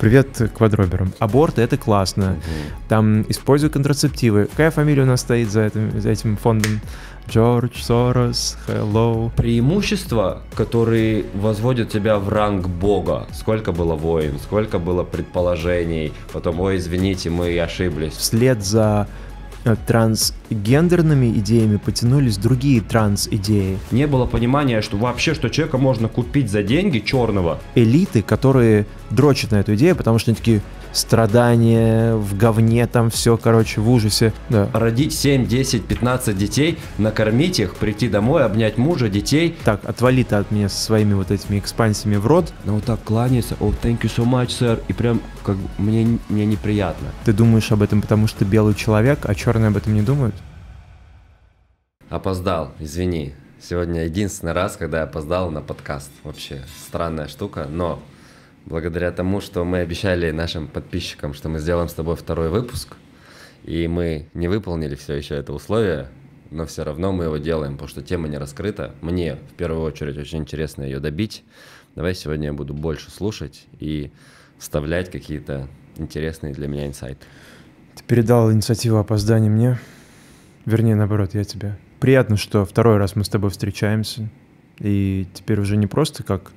Привет квадроберам. Аборты — это классно. Угу. Там используй контрацептивы. Какая фамилия у нас стоит за этим, за этим фондом? Джордж Сорос, hello. Преимущества, которые возводят тебя в ранг бога. Сколько было воин, сколько было предположений. Потом, ой, извините, мы ошиблись. Вслед за Э, трансгендерными идеями потянулись другие транс-идеи. Не было понимания, что вообще, что человека можно купить за деньги черного. Элиты, которые дрочат на эту идею, потому что они такие, страдания, в говне там все, короче, в ужасе. Да. Родить 7, 10, 15 детей, накормить их, прийти домой, обнять мужа, детей. Так, отвали ты от меня со своими вот этими экспансиями в рот. Ну вот так кланяется, о, oh, thank you so much, sir, и прям как мне, мне неприятно. Ты думаешь об этом, потому что белый человек, а черные об этом не думают? Опоздал, извини. Сегодня единственный раз, когда я опоздал на подкаст. Вообще странная штука, но благодаря тому, что мы обещали нашим подписчикам, что мы сделаем с тобой второй выпуск, и мы не выполнили все еще это условие, но все равно мы его делаем, потому что тема не раскрыта. Мне в первую очередь очень интересно ее добить. Давай сегодня я буду больше слушать и вставлять какие-то интересные для меня инсайты. Ты передал инициативу опоздания мне. Вернее, наоборот, я тебе. Приятно, что второй раз мы с тобой встречаемся. И теперь уже не просто как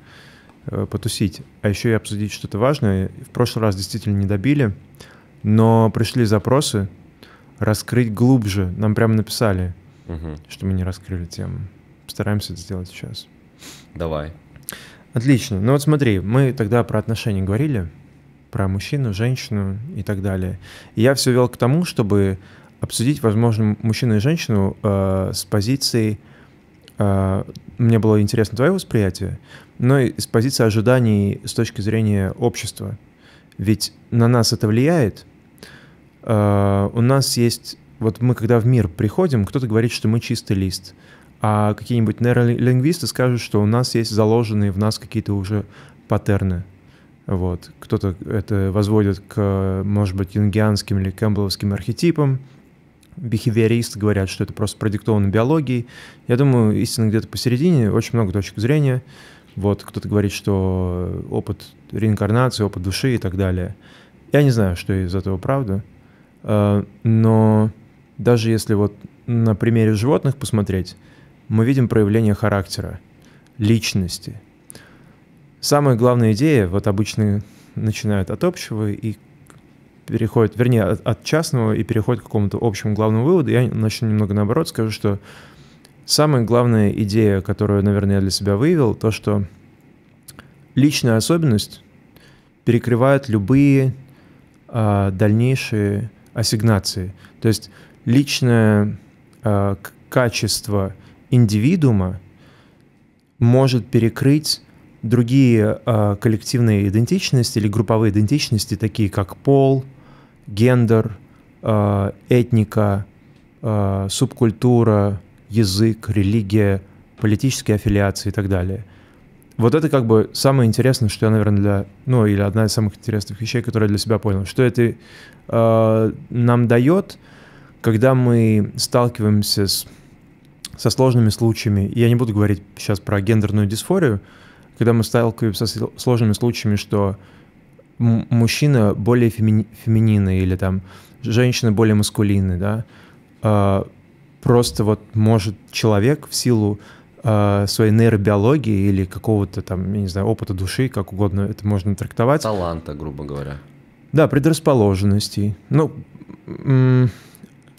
Э, потусить, а еще и обсудить что-то важное. В прошлый раз действительно не добили, но пришли запросы раскрыть глубже. Нам прямо написали, угу. что мы не раскрыли тему. Постараемся это сделать сейчас. Давай. Отлично. Ну вот смотри, мы тогда про отношения говорили, про мужчину, женщину и так далее. И я все вел к тому, чтобы обсудить, возможно, мужчину и женщину э, с позиции а, мне было интересно твое восприятие, но и с позиции ожиданий с точки зрения общества. Ведь на нас это влияет. А, у нас есть... Вот мы, когда в мир приходим, кто-то говорит, что мы чистый лист, а какие-нибудь нейролингвисты скажут, что у нас есть заложенные в нас какие-то уже паттерны. Вот. Кто-то это возводит к, может быть, юнгианским или кэмпбелловским архетипам, бихевиористы говорят, что это просто продиктовано биологией. Я думаю, истина где-то посередине, очень много точек зрения. Вот кто-то говорит, что опыт реинкарнации, опыт души и так далее. Я не знаю, что из этого правда, э, но даже если вот на примере животных посмотреть, мы видим проявление характера, личности. Самая главная идея, вот обычно начинают от общего и переходит, вернее, от, от частного и переходит к какому-то общему главному выводу, я начну немного наоборот, скажу, что самая главная идея, которую, наверное, я для себя выявил, то, что личная особенность перекрывает любые а, дальнейшие ассигнации. То есть личное а, качество индивидуума может перекрыть другие э, коллективные идентичности или групповые идентичности, такие как пол, гендер, э, этника, э, субкультура, язык, религия, политические аффилиации и так далее. Вот это как бы самое интересное, что я, наверное, для... Ну, или одна из самых интересных вещей, которые я для себя понял. Что это э, нам дает, когда мы сталкиваемся с, со сложными случаями, я не буду говорить сейчас про гендерную дисфорию, когда мы сталкиваемся со сложными случаями, что мужчина более фемини фемининный или там женщина более маскулинный, да. А, просто вот может человек в силу а, своей нейробиологии или какого-то там, я не знаю, опыта души, как угодно это можно трактовать. Таланта, грубо говоря. Да, предрасположенностей. Ну,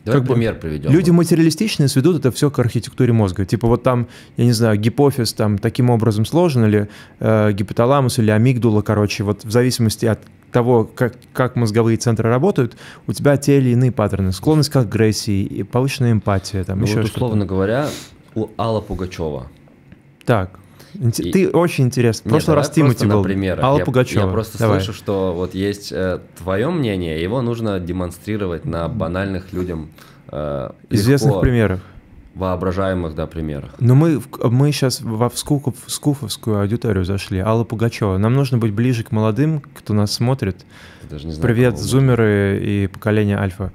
Давай как пример бы, приведем. Люди материалистичные сведут это все к архитектуре мозга. Типа вот там, я не знаю, гипофиз там таким образом сложен, или э, гипоталамус, или амигдула, короче, вот в зависимости от того, как, как мозговые центры работают, у тебя те или иные паттерны. Склонность к агрессии, и повышенная эмпатия, там ну, еще вот, условно говоря, у Алла Пугачева. Так. Ты и... очень интересный. В прошлый раз Тимати был. Например, Алла я, Пугачева. Я просто давай. слышу, что вот есть э, твое мнение, его нужно демонстрировать на банальных людям. Э, Известных примерах воображаемых, да, примерах. Но мы, мы сейчас во вскуков, скуфовскую аудиторию зашли. Алла Пугачева. Нам нужно быть ближе к молодым, кто нас смотрит. даже не знаю, Привет, зумеры и поколение Альфа.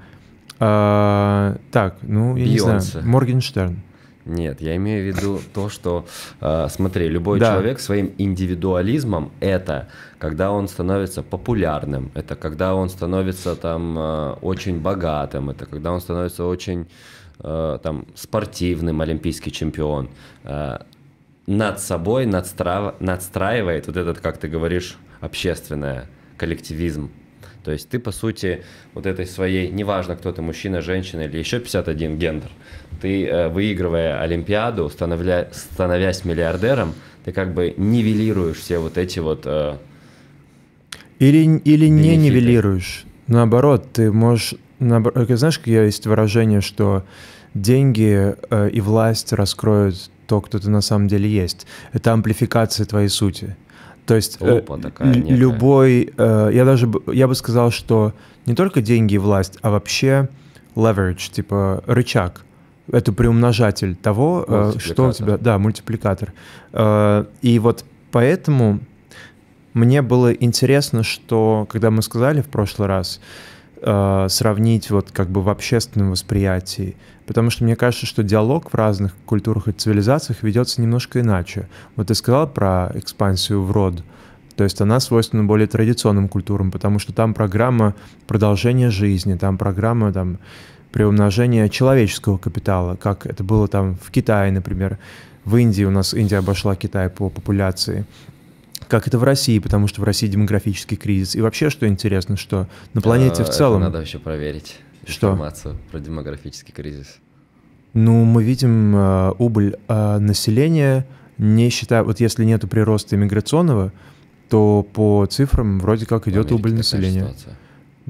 А, так, ну, я Бейонсе. не знаю. Моргенштерн. Нет, я имею в виду то, что, э, смотри, любой да. человек своим индивидуализмом это, когда он становится популярным, это когда он становится там э, очень богатым, это когда он становится очень э, там спортивным олимпийский чемпион. Э, над собой надстра... надстраивает вот этот, как ты говоришь, общественное коллективизм то есть ты, по сути, вот этой своей, неважно, кто ты, мужчина, женщина или еще 51 гендер, ты, э, выигрывая Олимпиаду, становясь миллиардером, ты как бы нивелируешь все вот эти вот... Э... Или, или не нивелируешь. Наоборот, ты можешь... Э, знаешь, как есть выражение, что деньги э, и власть раскроют то, кто ты на самом деле есть. Это амплификация твоей сути. То есть э, Лупа такая, некая. любой, э, я даже я бы сказал, что не только деньги и власть, а вообще leverage, типа рычаг, это приумножатель того, э, что у тебя, да, мультипликатор. И вот поэтому мне было интересно, что когда мы сказали в прошлый раз, Э, сравнить вот как бы в общественном восприятии. Потому что мне кажется, что диалог в разных культурах и цивилизациях ведется немножко иначе. Вот ты сказал про экспансию в род. То есть она свойственна более традиционным культурам, потому что там программа продолжения жизни, там программа там, приумножения человеческого капитала, как это было там в Китае, например. В Индии у нас Индия обошла Китай по популяции. Как это в России, потому что в России демографический кризис. И вообще, что интересно, что на планете а, в целом... надо еще проверить что? информацию про демографический кризис. Ну, мы видим э, убыль э, населения, не считая... Вот если нету прироста иммиграционного, то по цифрам вроде как идет убыль населения. Ситуация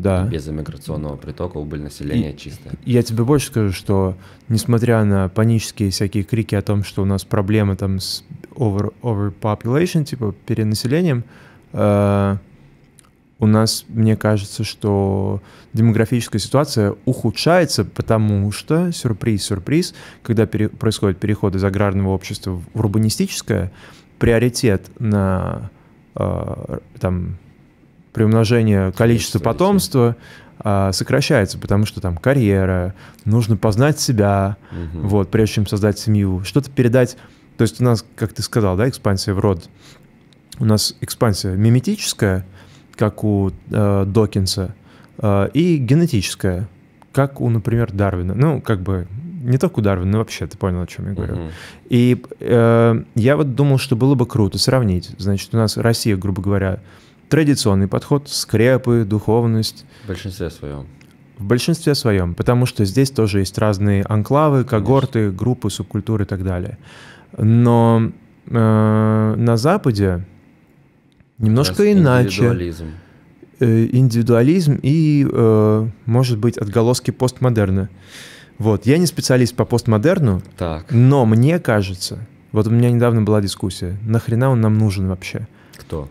да. без иммиграционного притока убыль населения и, чистая. Я тебе больше скажу, что несмотря на панические всякие крики о том, что у нас проблемы там с over, overpopulation, типа перенаселением, э, у нас, мне кажется, что демографическая ситуация ухудшается, потому что, сюрприз-сюрприз, когда пере, происходит переход из аграрного общества в урбанистическое, приоритет на э, там при умножении количества потомства а, сокращается, потому что там карьера, нужно познать себя, угу. вот, прежде чем создать семью, что-то передать. То есть у нас, как ты сказал, да, экспансия в род. У нас экспансия миметическая, как у э, Докинса, э, и генетическая, как у, например, Дарвина. Ну, как бы не только у Дарвина, но вообще, ты понял, о чем я говорю. Угу. И э, я вот думал, что было бы круто сравнить. Значит, у нас Россия, грубо говоря, традиционный подход, скрепы, духовность. В большинстве своем. В большинстве своем, потому что здесь тоже есть разные анклавы, когорты, Конечно. группы, субкультуры и так далее. Но э, на Западе немножко иначе. Индивидуализм. Э, индивидуализм и, э, может быть, отголоски постмодерна. Вот, я не специалист по постмодерну, так. но мне кажется, вот у меня недавно была дискуссия, нахрена он нам нужен вообще? Кто?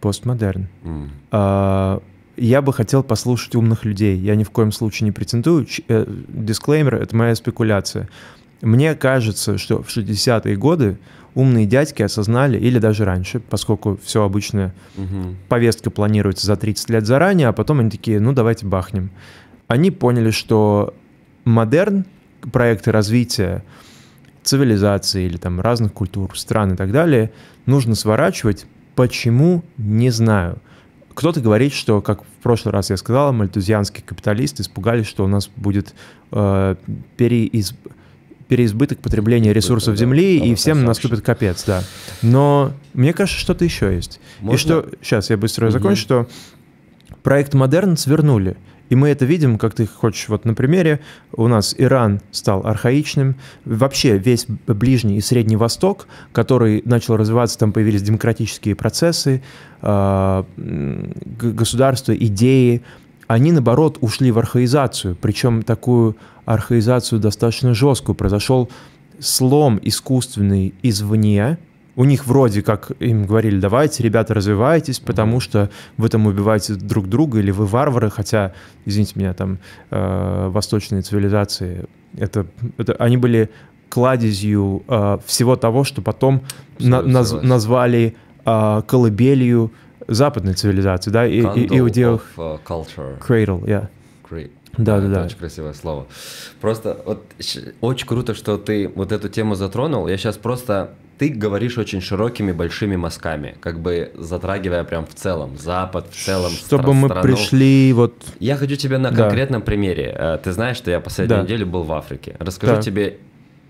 постмодерн. Mm. А, я бы хотел послушать умных людей. Я ни в коем случае не претендую. Ч, э, дисклеймер — это моя спекуляция. Мне кажется, что в 60-е годы умные дядьки осознали, или даже раньше, поскольку все обычно угу. повестка планируется за 30 лет заранее, а потом они такие, ну давайте бахнем. Они поняли, что модерн, проекты развития цивилизации или там разных культур, стран и так далее, нужно сворачивать Почему? Не знаю. Кто-то говорит, что, как в прошлый раз я сказал, мальтузианские капиталисты испугались, что у нас будет э, переиз... переизбыток потребления ресурсов да, земли, и всем наступит капец, да. Но мне кажется, что-то еще есть. Можно? И что... Сейчас я быстро угу. закончу, что проект «Модерн» свернули. И мы это видим, как ты хочешь. Вот на примере у нас Иран стал архаичным. Вообще весь Ближний и Средний Восток, который начал развиваться, там появились демократические процессы, а, государства, идеи, они, наоборот, ушли в архаизацию, причем такую архаизацию достаточно жесткую. Произошел слом искусственный извне, у них вроде как им говорили, давайте, ребята, развивайтесь, потому что вы там убиваете друг друга или вы варвары, хотя, извините меня, там э, восточные цивилизации, это, это они были кладезью э, всего того, что потом на, наз, назвали э, колыбелью западной цивилизации, да, и, и иудеев. Uh, э, culture. Cradle, yeah. Great. Да, да, да. Очень красивое слово. Просто вот очень круто, что ты вот эту тему затронул. Я сейчас просто ты говоришь очень широкими большими мазками, как бы затрагивая прям в целом Запад, в целом Чтобы стра- мы страну. пришли вот... Я хочу тебе на да. конкретном примере. Э, ты знаешь, что я последнюю да. неделю был в Африке. Расскажу да. тебе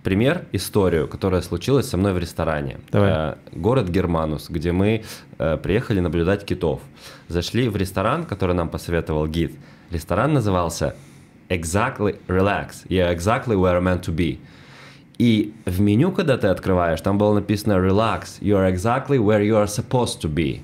пример, историю, которая случилась со мной в ресторане. Давай. Э, город Германус, где мы э, приехали наблюдать китов. Зашли в ресторан, который нам посоветовал гид. Ресторан назывался Exactly Relax. Yeah, exactly where I'm meant to be. И в меню, когда ты открываешь, там было написано «Relax, you're exactly where you are supposed to be».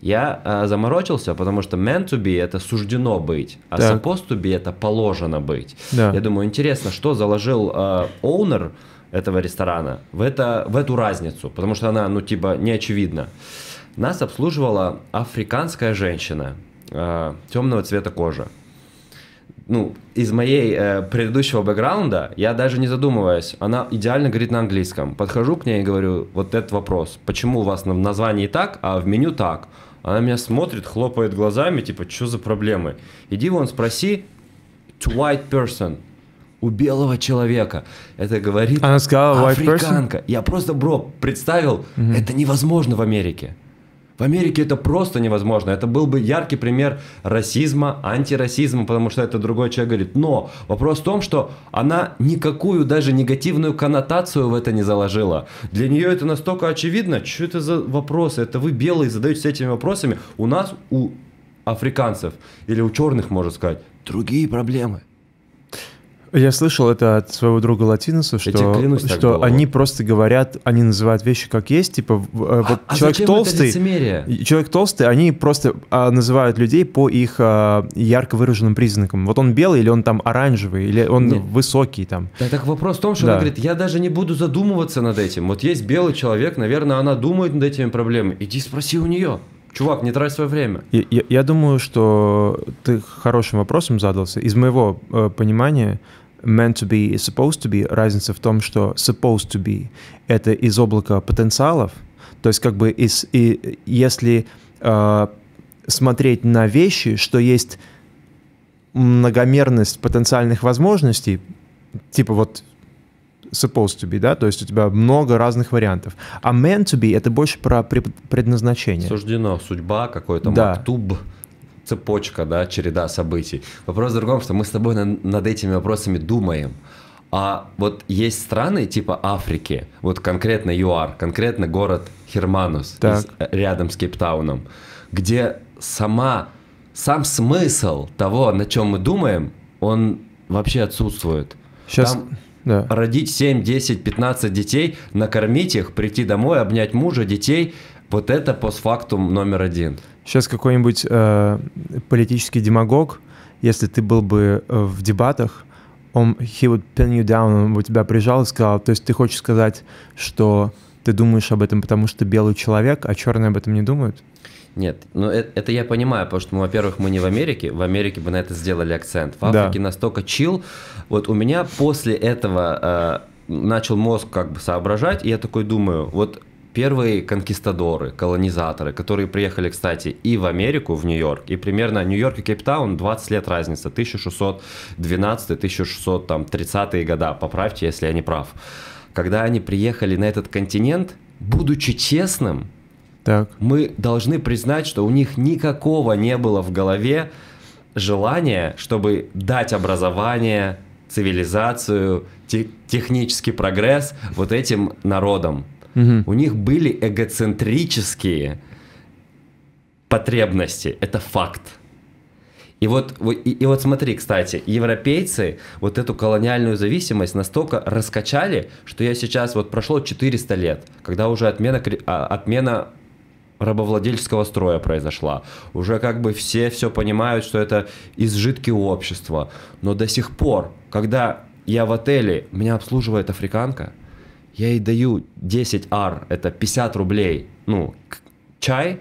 Я э, заморочился, потому что meant to be это суждено быть, а так. supposed to be это положено быть. Да. Я думаю, интересно, что заложил э, owner этого ресторана в, это, в эту разницу, потому что она, ну, типа, не очевидна. Нас обслуживала африканская женщина э, а, темного цвета кожи ну, из моей э, предыдущего бэкграунда, я даже не задумываясь, она идеально говорит на английском. Подхожу к ней и говорю, вот этот вопрос, почему у вас в названии так, а в меню так? Она меня смотрит, хлопает глазами, типа, что за проблемы? Иди вон спроси, to white person, у белого человека. Это говорит Она сказала, африканка. person? Я просто, бро, представил, mm-hmm. это невозможно в Америке. В Америке это просто невозможно. Это был бы яркий пример расизма, антирасизма, потому что это другой человек говорит. Но вопрос в том, что она никакую даже негативную коннотацию в это не заложила. Для нее это настолько очевидно. Что это за вопросы? Это вы белые задаетесь этими вопросами. У нас, у африканцев или у черных, можно сказать, другие проблемы. Я слышал это от своего друга латиноса, что, клянусь, что они просто говорят, они называют вещи как есть, типа э, а, вот а, человек а толстый, человек толстый, они просто а, называют людей по их а, ярко выраженным признакам. Вот он белый или он там оранжевый или он Нет. высокий там. Да, так вопрос в том, что да. она говорит, я даже не буду задумываться над этим. Вот есть белый человек, наверное, она думает над этими проблемами. Иди спроси у нее. Чувак, не трать свое время. Я, я, я думаю, что ты хорошим вопросом задался. Из моего э, понимания meant to be и supposed to be, разница в том, что supposed to be — это из облака потенциалов, то есть как бы из, и, если э, смотреть на вещи, что есть многомерность потенциальных возможностей, типа вот supposed to be, да, то есть у тебя много разных вариантов. А meant to be — это больше про предназначение. Суждено, судьба, какой-то да. мактуб цепочка, да, череда событий. Вопрос в другом, что мы с тобой на, над этими вопросами думаем. А вот есть страны типа Африки, вот конкретно ЮАР, конкретно город Херманус из, э, рядом с Кейптауном, где сама, сам смысл того, на чем мы думаем, он вообще отсутствует. Сейчас... Там да. родить 7, 10, 15 детей, накормить их, прийти домой, обнять мужа, детей – вот это постфактум номер один. Сейчас какой-нибудь э, политический демагог, если ты был бы э, в дебатах, он he would pin you down, он бы тебя прижал и сказал, то есть ты хочешь сказать, что ты думаешь об этом, потому что белый человек, а черные об этом не думают? Нет, ну это, это я понимаю, потому что, ну, во-первых, мы не в Америке, в Америке бы на это сделали акцент. В Африке да. настолько чил. Вот у меня после этого э, начал мозг как бы соображать, и я такой думаю, вот первые конкистадоры, колонизаторы, которые приехали, кстати, и в Америку, в Нью-Йорк, и примерно Нью-Йорк и Кейптаун 20 лет разница, 1612-1630 года, поправьте, если я не прав. Когда они приехали на этот континент, будучи честным, так. мы должны признать, что у них никакого не было в голове желания, чтобы дать образование, цивилизацию, те технический прогресс вот этим народам. Угу. У них были эгоцентрические потребности. Это факт. И вот, и, и вот смотри, кстати, европейцы вот эту колониальную зависимость настолько раскачали, что я сейчас, вот прошло 400 лет, когда уже отмена, а, отмена рабовладельческого строя произошла. Уже как бы все все понимают, что это изжитки общества. Но до сих пор, когда я в отеле, меня обслуживает африканка – я ей даю 10 ар, это 50 рублей, ну, чай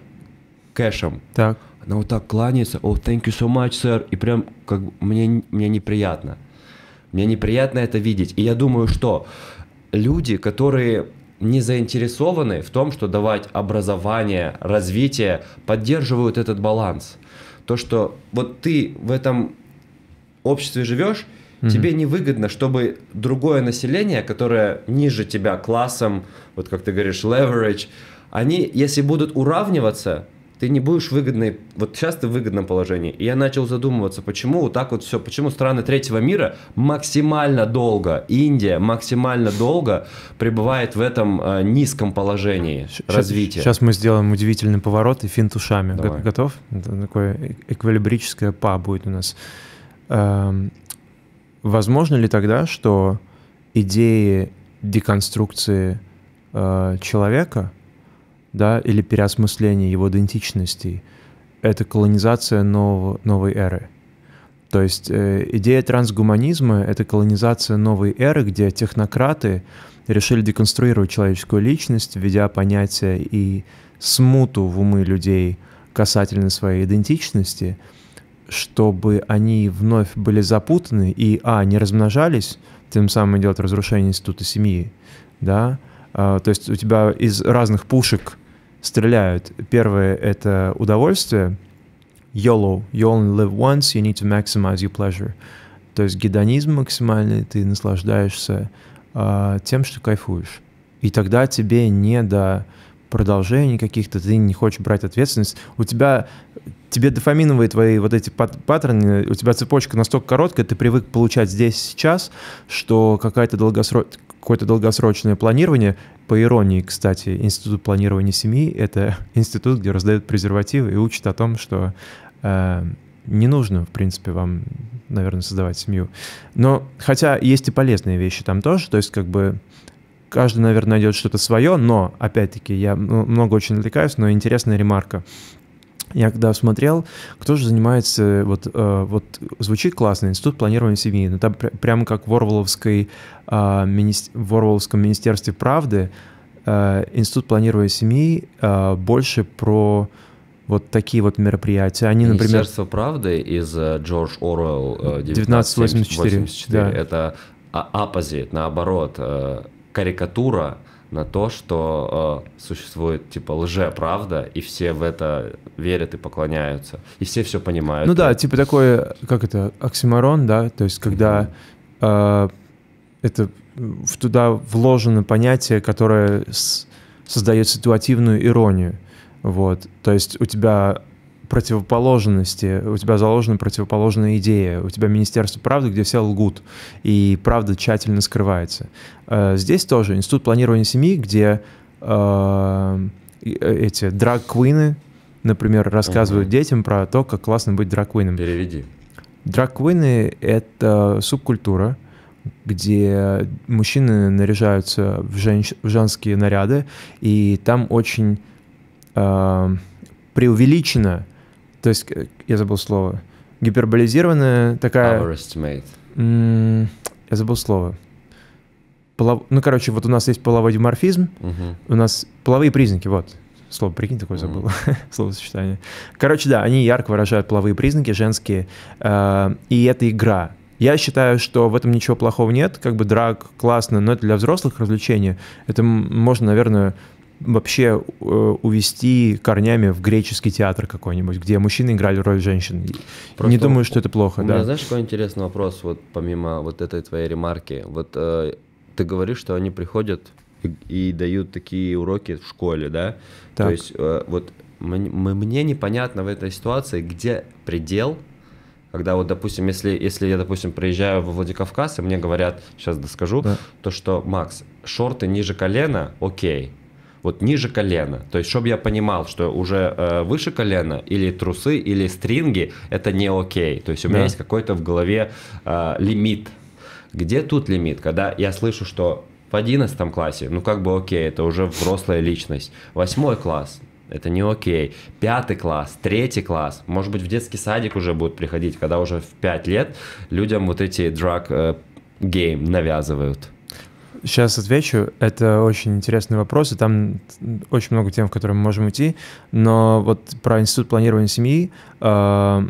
кэшем. Так. Она вот так кланяется, о, oh, thank you so much, sir, и прям как мне, мне неприятно. Мне неприятно это видеть. И я думаю, что люди, которые не заинтересованы в том, что давать образование, развитие, поддерживают этот баланс. То, что вот ты в этом обществе живешь, Mm-hmm. Тебе невыгодно, чтобы другое население, которое ниже тебя классом, вот как ты говоришь, leverage, они, если будут уравниваться, ты не будешь выгодной, вот сейчас ты в выгодном положении. И я начал задумываться, почему вот так вот все, почему страны третьего мира максимально долго, Индия максимально долго пребывает в этом э, низком положении сейчас, развития. Сейчас мы сделаем удивительный поворот и финт ушами. Давай. Готов? Это такое э-, эквилибрическое па будет у нас. Эм, Возможно ли тогда, что идеи деконструкции э, человека, да, или переосмысления его идентичности, это колонизация нов, новой эры? То есть э, идея трансгуманизма — это колонизация новой эры, где технократы решили деконструировать человеческую личность, введя понятия и смуту в умы людей касательно своей идентичности — чтобы они вновь были запутаны и, а, не размножались, тем самым идет разрушение института семьи, да, а, то есть у тебя из разных пушек стреляют. Первое — это удовольствие, YOLO, you only live once, you need to maximize your pleasure. То есть гедонизм максимальный, ты наслаждаешься а, тем, что кайфуешь. И тогда тебе не до продолжений каких-то, ты не хочешь брать ответственность. У тебя тебе дофаминовые твои вот эти паттерны, у тебя цепочка настолько короткая, ты привык получать здесь сейчас, что какая-то долгосрочная какое-то долгосрочное планирование. По иронии, кстати, Институт планирования семьи — это институт, где раздают презервативы и учат о том, что э, не нужно, в принципе, вам, наверное, создавать семью. Но хотя есть и полезные вещи там тоже, то есть как бы каждый, наверное, найдет что-то свое, но, опять-таки, я много очень отвлекаюсь, но интересная ремарка — я когда смотрел, кто же занимается, вот, э, вот звучит классно, Институт планирования семьи, но там пр прямо как в, Орвеловской, э, а, мини в Орвеловском министерстве правды, э, Институт планирования семьи э, больше про вот такие вот мероприятия. Они, например... Министерство правды из э, Джордж Оруэлл 1984. Э, 1984. Да. Это оппозит, а, наоборот, э, карикатура — на то, что э, существует типа лже-правда, и все в это верят и поклоняются, и все все понимают. Ну да, типа такой как это, оксиморон, да, то есть когда э, это в, туда вложено понятие, которое с, создает ситуативную иронию, вот, то есть у тебя противоположности, у тебя заложена противоположная идея, у тебя Министерство правды, где все лгут, и правда тщательно скрывается. Э, здесь тоже Институт планирования семьи, где э, э эти драг-квины, например, рассказывают угу. детям про то, как классно быть драг-квином. Переведи. Драг-квины — это субкультура, где мужчины наряжаются в, женщ... в женские наряды, и там очень э, преувеличено то есть, э, я забыл слово. Гиперболизированная такая... Overestimate. я забыл слово. Полов... Ну, короче, вот у нас есть половой диморфизм, uh-huh. у нас половые признаки, вот. Слово, прикинь, такое забыл. Mm-hmm. Словосочетание. Короче, да, они ярко выражают половые признаки, женские. Э, и это игра. Я считаю, что в этом ничего плохого нет. Как бы драк классно, но это для взрослых развлечения. Это можно, наверное, вообще э, увести корнями в греческий театр какой-нибудь, где мужчины играли роль женщин. Просто не думаю, что это плохо. У да. меня, знаешь, какой интересный вопрос, вот помимо вот этой твоей ремарки. Вот э, ты говоришь, что они приходят и, и дают такие уроки в школе, да? Так. То есть э, вот мне непонятно в этой ситуации, где предел когда вот, допустим, если, если я, допустим, приезжаю во Владикавказ, и мне говорят, сейчас доскажу, да. то, что, Макс, шорты ниже колена, окей, вот ниже колена. То есть, чтобы я понимал, что уже э, выше колена или трусы, или стринги, это не окей. То есть, у да. меня есть какой-то в голове э, лимит. Где тут лимит? Когда я слышу, что в 11 классе, ну как бы окей, это уже взрослая личность. Восьмой класс, это не окей. Пятый класс, третий класс, может быть, в детский садик уже будут приходить, когда уже в 5 лет людям вот эти драг гейм э, навязывают. Сейчас отвечу. Это очень интересный вопрос, и там очень много тем, в которые мы можем уйти. Но вот про институт планирования семьи э,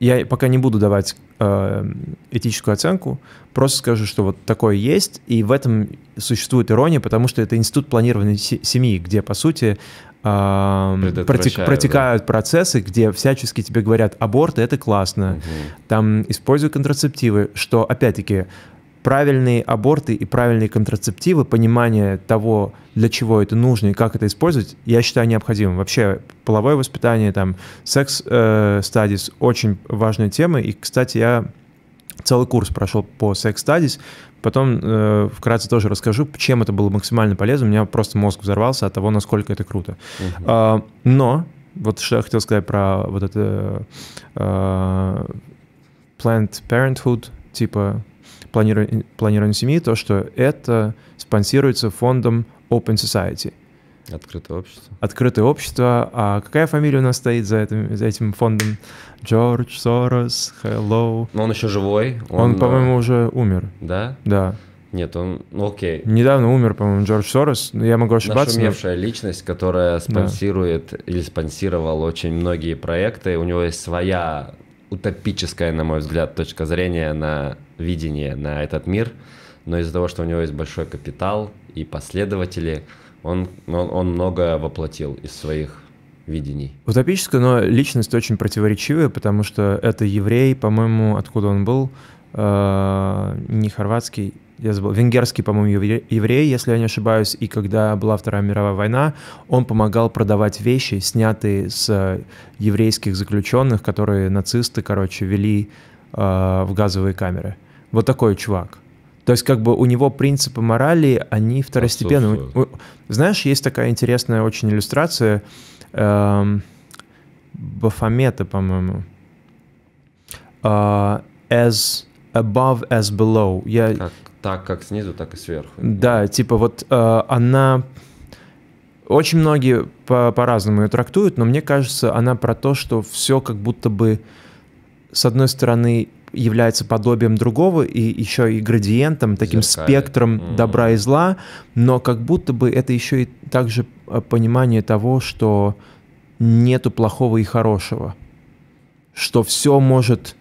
я пока не буду давать э, этическую оценку. Просто скажу, что вот такое есть, и в этом существует ирония, потому что это институт планирования семьи, где, по сути, э, протек, протекают да. процессы, где всячески тебе говорят, аборты это классно, угу. там используй контрацептивы, что опять-таки правильные аборты и правильные контрацептивы, понимание того, для чего это нужно и как это использовать, я считаю необходимым. Вообще половое воспитание, там, секс-стадис э, очень важная тема. И, кстати, я целый курс прошел по секс-стадис, потом э, вкратце тоже расскажу, чем это было максимально полезно. У меня просто мозг взорвался от того, насколько это круто. Угу. Э, но вот что я хотел сказать про вот это э, Planned Parenthood, типа планирования, планирования семьи, то, что это спонсируется фондом Open Society. Открытое общество. Открытое общество. А какая фамилия у нас стоит за этим, за этим фондом? Джордж Сорос, hello. Но он еще живой. Он, он по-моему, э, уже умер. Да? Да. Нет, он, ну окей. Недавно умер, по-моему, Джордж Сорос, но я могу ошибаться. Нашумевшая но... личность, которая спонсирует да. или спонсировала очень многие проекты. У него есть своя утопическая, на мой взгляд, точка зрения на видение на этот мир, но из-за того, что у него есть большой капитал и последователи, он, он, он много воплотил из своих видений. Утопическая, но личность очень противоречивая, потому что это еврей, по-моему, откуда он был, э, не хорватский, я забыл, венгерский, по-моему, еврей, если я не ошибаюсь, и когда была Вторая мировая война, он помогал продавать вещи, снятые с э, еврейских заключенных, которые нацисты, короче, вели э, в газовые камеры. Вот такой чувак. То есть как бы у него принципы морали, они второстепенные. Отсутствие. Знаешь, есть такая интересная очень иллюстрация э, Бафомета, по-моему. Э, as above, as below. Я, как? так как снизу, так и сверху. Да, типа вот э, она... Очень многие по- по-разному ее трактуют, но мне кажется, она про то, что все как будто бы, с одной стороны, является подобием другого и еще и градиентом, таким Зеркали. спектром mm-hmm. добра и зла, но как будто бы это еще и также э, понимание того, что нету плохого и хорошего, что все может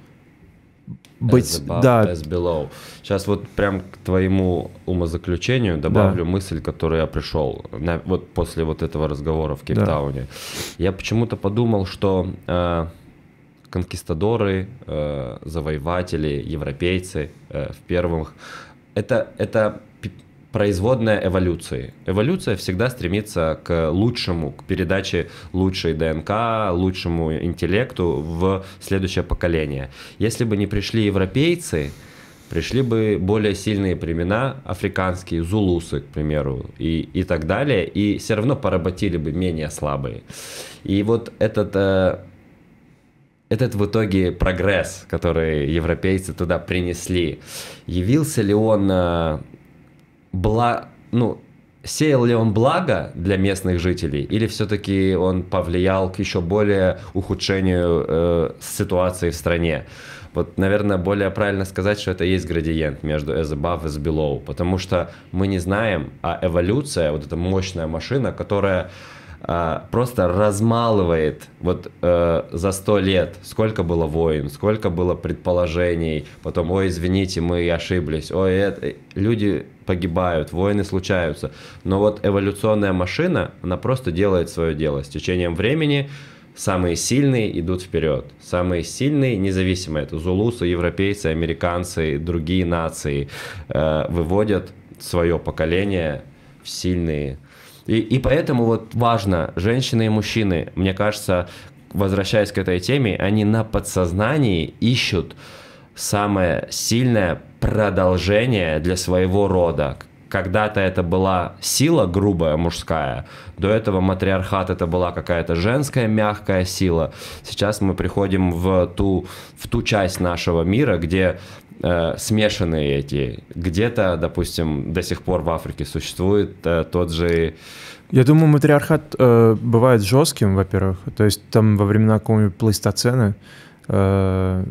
быть, above, да. As below. Сейчас вот прям к твоему умозаключению добавлю да. мысль, которую я пришел на, вот после вот этого разговора в Кейптауне. Да. Я почему-то подумал, что э, конкистадоры, э, завоеватели, европейцы э, в первых это это производная эволюции. Эволюция всегда стремится к лучшему, к передаче лучшей ДНК, лучшему интеллекту в следующее поколение. Если бы не пришли европейцы, пришли бы более сильные племена, африканские, зулусы, к примеру, и, и так далее, и все равно поработили бы менее слабые. И вот этот... Э, этот в итоге прогресс, который европейцы туда принесли, явился ли он э, бла... ну, сеял ли он благо для местных жителей, или все-таки он повлиял к еще более ухудшению э, ситуации в стране. Вот, наверное, более правильно сказать, что это есть градиент между as above и as below, потому что мы не знаем, а эволюция, вот эта мощная машина, которая а, просто размалывает вот э, за сто лет, сколько было войн, сколько было предположений, потом, ой, извините, мы ошиблись, ой, это... Э, люди погибают, войны случаются. Но вот эволюционная машина, она просто делает свое дело. С течением времени самые сильные идут вперед. Самые сильные, независимо это зулусы, европейцы, американцы, другие нации, э, выводят свое поколение в сильные и, и поэтому вот важно, женщины и мужчины, мне кажется, возвращаясь к этой теме, они на подсознании ищут самое сильное продолжение для своего рода. Когда-то это была сила грубая, мужская, до этого матриархат это была какая-то женская мягкая сила. Сейчас мы приходим в ту, в ту часть нашего мира, где э, смешанные эти. Где-то, допустим, до сих пор в Африке существует э, тот же... Я думаю, матриархат э, бывает жестким, во-первых. То есть там во времена какого-нибудь плейстоцена, э,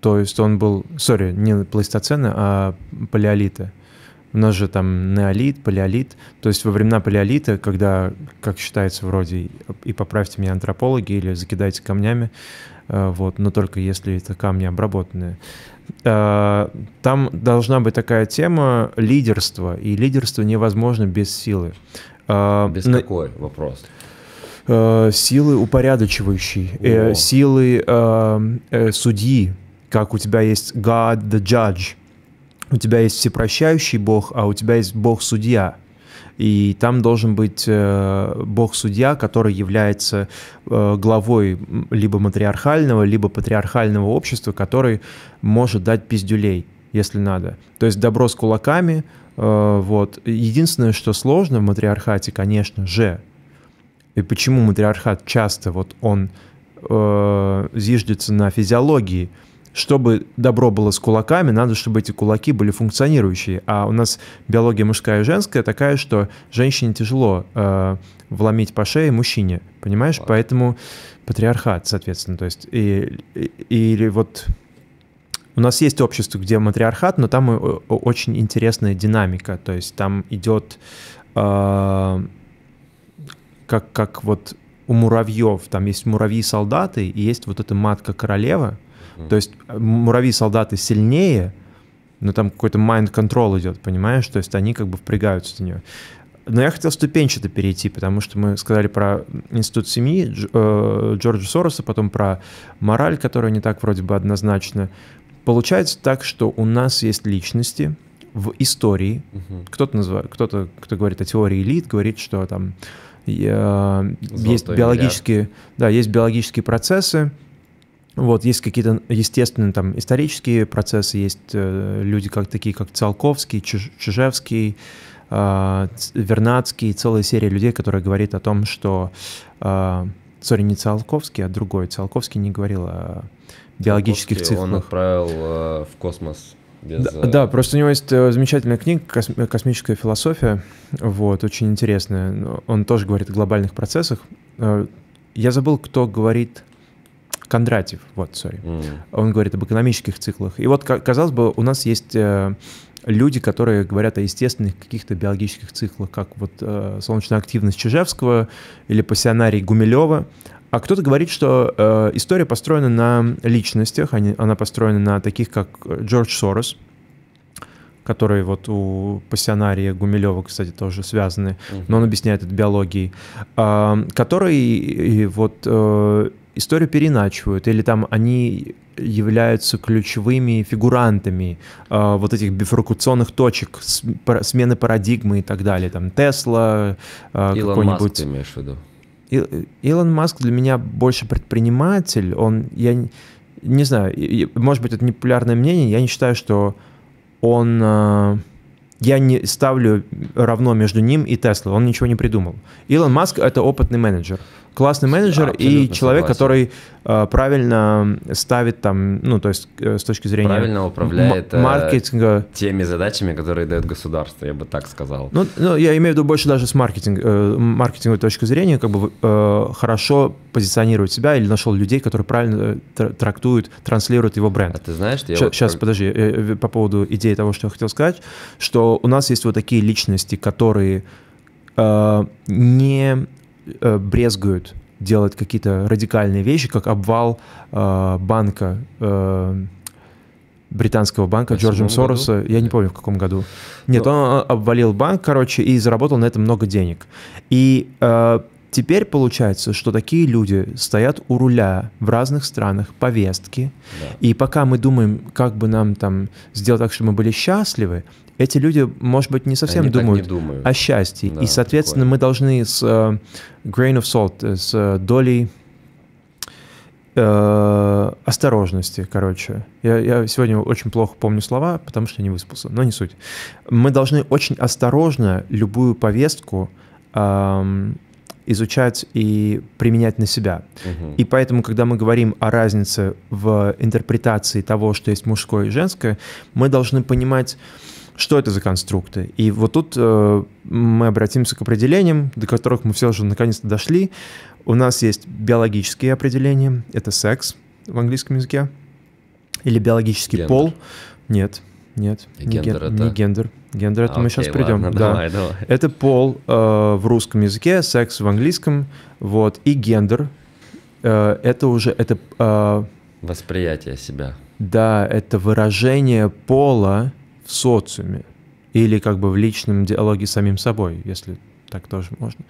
то есть он был, сори, не плейстоцена, а палеолита. У нас же там неолит, палеолит. То есть во времена палеолита, когда, как считается вроде, и поправьте меня антропологи или закидайте камнями, э, вот, но только если это камни обработанные. Э, там должна быть такая тема лидерства, и лидерство невозможно без силы. Э, без На... какой вопрос? Э, силы упорядочивающей, О. силы судьи, как у тебя есть God the Judge, у тебя есть всепрощающий Бог, а у тебя есть Бог-судья и там должен быть э, бог-судья, который является э, главой либо матриархального, либо патриархального общества, который может дать пиздюлей, если надо. То есть добро с кулаками, э, вот. Единственное, что сложно в матриархате, конечно же, и почему матриархат часто вот он э, зиждется на физиологии – чтобы добро было с кулаками, надо, чтобы эти кулаки были функционирующие. А у нас биология мужская и женская такая, что женщине тяжело э, вломить по шее мужчине, понимаешь? Вот. Поэтому патриархат, соответственно, то есть и, и, или вот у нас есть общество, где матриархат, но там э, очень интересная динамика, то есть там идет э, как как вот у муравьев, там есть муравьи-солдаты и есть вот эта матка-королева, Mm-hmm. То есть э, муравьи-солдаты сильнее, но там какой-то майнд контрол идет, понимаешь? То есть они как бы впрягаются в нее. Но я хотел ступенчато перейти, потому что мы сказали про институт семьи э, Джорджа Сороса, потом про мораль, которая не так вроде бы однозначно. Получается так, что у нас есть личности в истории. Угу. Кто-то называет, кто-то, кто говорит о теории элит, говорит, что там э, есть биологические, да, есть биологические процессы, вот, есть какие-то, естественные там исторические процессы, есть э, люди, как такие, как Циолковский, Чиж, Чижевский, э, Вернадский, целая серия людей, которые говорит о том, что... Э, Сори, не Циолковский, а другой. Циолковский не говорил о биологических циклах. Он отправил э, в космос без... Да, э, да, просто у него есть э, замечательная книга «Космическая философия», вот, очень интересная. Он тоже говорит о глобальных процессах. Э, я забыл, кто говорит Кондратьев, вот, сори. Mm. Он говорит об экономических циклах. И вот, казалось бы, у нас есть э, люди, которые говорят о естественных каких-то биологических циклах, как вот э, солнечная активность Чижевского или пассионарий Гумилева. А кто-то говорит, что э, история построена на личностях, они, а она построена на таких, как Джордж Сорос, которые вот у пассионария Гумилева, кстати, тоже связаны, но он объясняет это биологией, э, который и вот э, историю переначивают, или там они являются ключевыми фигурантами э, вот этих бифуркационных точек, смены парадигмы и так далее. Там Тесла, э, какой-нибудь... Илон имеешь в виду? И, э, Илон Маск для меня больше предприниматель, он, я не, не знаю, может быть, это непопулярное мнение, я не считаю, что он... Э, я не ставлю равно между ним и Тесла. Он ничего не придумал. Илон Маск это опытный менеджер, классный менеджер Абсолютно и человек, согласен. который э, правильно ставит там, ну то есть э, с точки зрения правильно управляет маркетинга э, теми задачами, которые дает государство, я бы так сказал. Ну, ну я имею в виду больше даже с маркетинг, э, маркетинговой точки зрения, как бы э, хорошо позиционирует себя или нашел людей, которые правильно э, трактуют, транслируют его бренд. А ты знаешь, я Щ- вот сейчас подожди э, э, по поводу идеи того, что я хотел сказать, что у нас есть вот такие личности, которые э, не э, брезгуют делать какие-то радикальные вещи, как обвал э, банка, э, британского банка Джорджем Сороса, году? я не помню в каком году. Нет, Но... Ну. он э, обвалил банк, короче, и заработал на этом много денег. И э, теперь получается, что такие люди стоят у руля в разных странах повестки, да. и пока мы думаем, как бы нам там сделать так, чтобы мы были счастливы, эти люди, может быть, не совсем Они думают, не думают о счастье. Да, и, соответственно, такое. мы должны с uh, grain of salt, э, с uh, долей э, осторожности, короче. Я, я сегодня очень плохо помню слова, потому что не выспался, но не суть. Мы должны очень осторожно любую повестку э, изучать и применять на себя. Угу. И поэтому, когда мы говорим о разнице в интерпретации того, что есть мужское и женское, мы должны понимать что это за конструкты. И вот тут э, мы обратимся к определениям, до которых мы все же наконец-то дошли. У нас есть биологические определения, это секс в английском языке, или биологический гендер. пол. Нет, нет, не, гендер, ген, это... не гендер. Гендер, это а, мы окей, сейчас придем. Ладно, да. давай, Это пол э, в русском языке, секс в английском, вот. И гендер э, это уже это э, восприятие себя. Да, это выражение пола в социуме или как бы в личном диалоге с самим собой, если так тоже можно.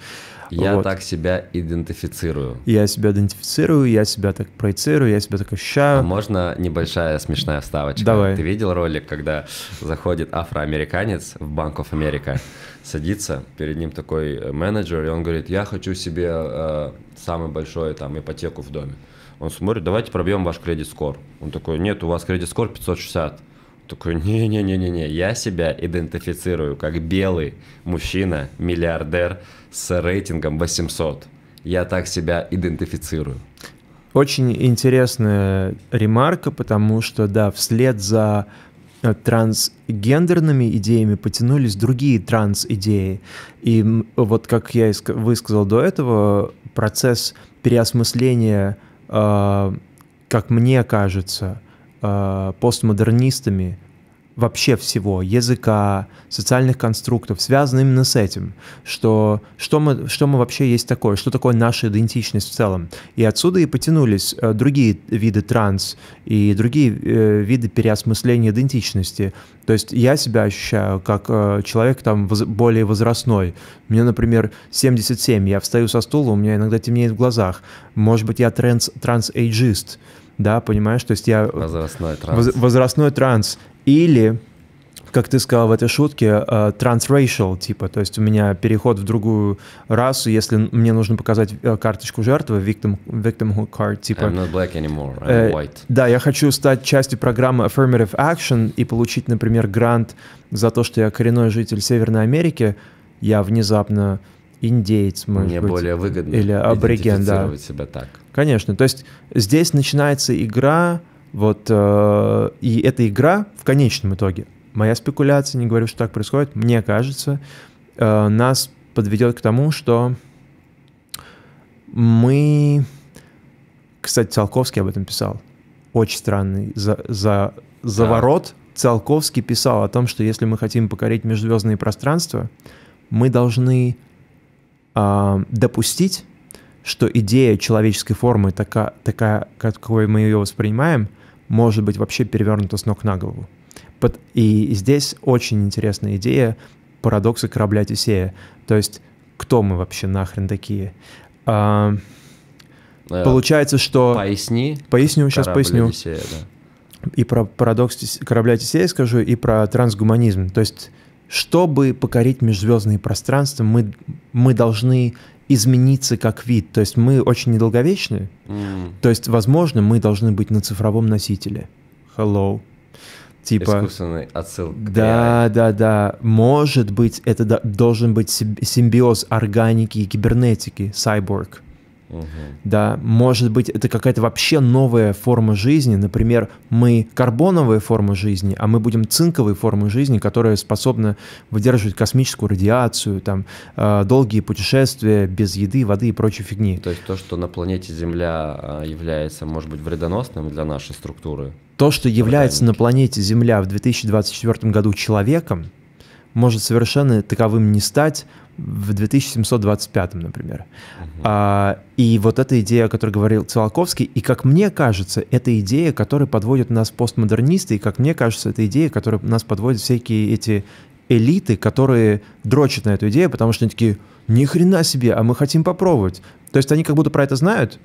Я вот. так себя идентифицирую. Я себя идентифицирую, я себя так проецирую, я себя так ощущаю. А можно небольшая смешная вставочка? Давай. Ты видел ролик, когда заходит афроамериканец в банк of America, садится, перед ним такой э, менеджер, и он говорит, я хочу себе э, самый большой там ипотеку в доме. Он смотрит, давайте пробьем ваш кредит скор. Он такой, нет, у вас кредит скор 560 такой, не-не-не-не-не, я себя идентифицирую как белый мужчина, миллиардер с рейтингом 800. Я так себя идентифицирую. Очень интересная ремарка, потому что, да, вслед за э, трансгендерными идеями потянулись другие транс-идеи. И вот, как я высказал до этого, процесс переосмысления, э, как мне кажется, – Э, постмодернистами вообще всего, языка, социальных конструктов, связано именно с этим, что, что, мы, что мы вообще есть такое, что такое наша идентичность в целом. И отсюда и потянулись э, другие виды транс и другие э, виды переосмысления идентичности. То есть я себя ощущаю как э, человек там воз, более возрастной. Мне, например, 77, я встаю со стула, у меня иногда темнеет в глазах. Может быть, я транс-эйджист. Транс да, понимаешь, то есть я... Возрастной транс. Воз, возрастной транс. Или, как ты сказал в этой шутке, э, трансрейшал, типа, то есть у меня переход в другую расу, если мне нужно показать э, карточку жертвы, victim, victimhood card, типа... I'm not black anymore, I'm э, white. Да, я хочу стать частью программы Affirmative Action и получить, например, грант за то, что я коренной житель Северной Америки, я внезапно индеец, может Мне быть. более выгодно или абориген, да. себя так. Конечно, то есть здесь начинается игра, вот, э, и эта игра в конечном итоге, моя спекуляция, не говорю, что так происходит, мне кажется, э, нас подведет к тому, что мы... Кстати, Циолковский об этом писал. Очень странный за, за, заворот. Да. Циолковский писал о том, что если мы хотим покорить межзвездные пространства, мы должны допустить, что идея человеческой формы, такая, такая, какой мы ее воспринимаем, может быть вообще перевернута с ног на голову. И здесь очень интересная идея парадокса корабля Тесея. То есть, кто мы вообще нахрен такие? А, э, получается, что... Поясни. Поясню, сейчас поясню. Одиссея, да. И про парадокс корабля Тесея скажу, и про трансгуманизм. То есть чтобы покорить межзвездные пространства, мы, мы должны измениться как вид. То есть мы очень недолговечны. Mm. То есть, возможно, мы должны быть на цифровом носителе. Hello. Типа, Искусственный отсыл. Да, да, да. Может быть, это должен быть симбиоз органики и кибернетики, сайборг. Угу. Да, может быть, это какая-то вообще новая форма жизни. Например, мы карбоновая форма жизни, а мы будем цинковой формы жизни, которая способна выдерживать космическую радиацию, там, э, долгие путешествия без еды, воды и прочей фигни. То есть то, что на планете Земля э, является, может быть, вредоносным для нашей структуры? То, что является на планете Земля в 2024 году человеком, может совершенно таковым не стать в 2725, например. Угу. А, и вот эта идея, о которой говорил Циолковский, и, как мне кажется, это идея, которая подводит нас постмодернисты, и, как мне кажется, это идея, которая нас подводит всякие эти элиты, которые дрочат на эту идею, потому что они такие, ни хрена себе, а мы хотим попробовать. То есть они как будто про это знают,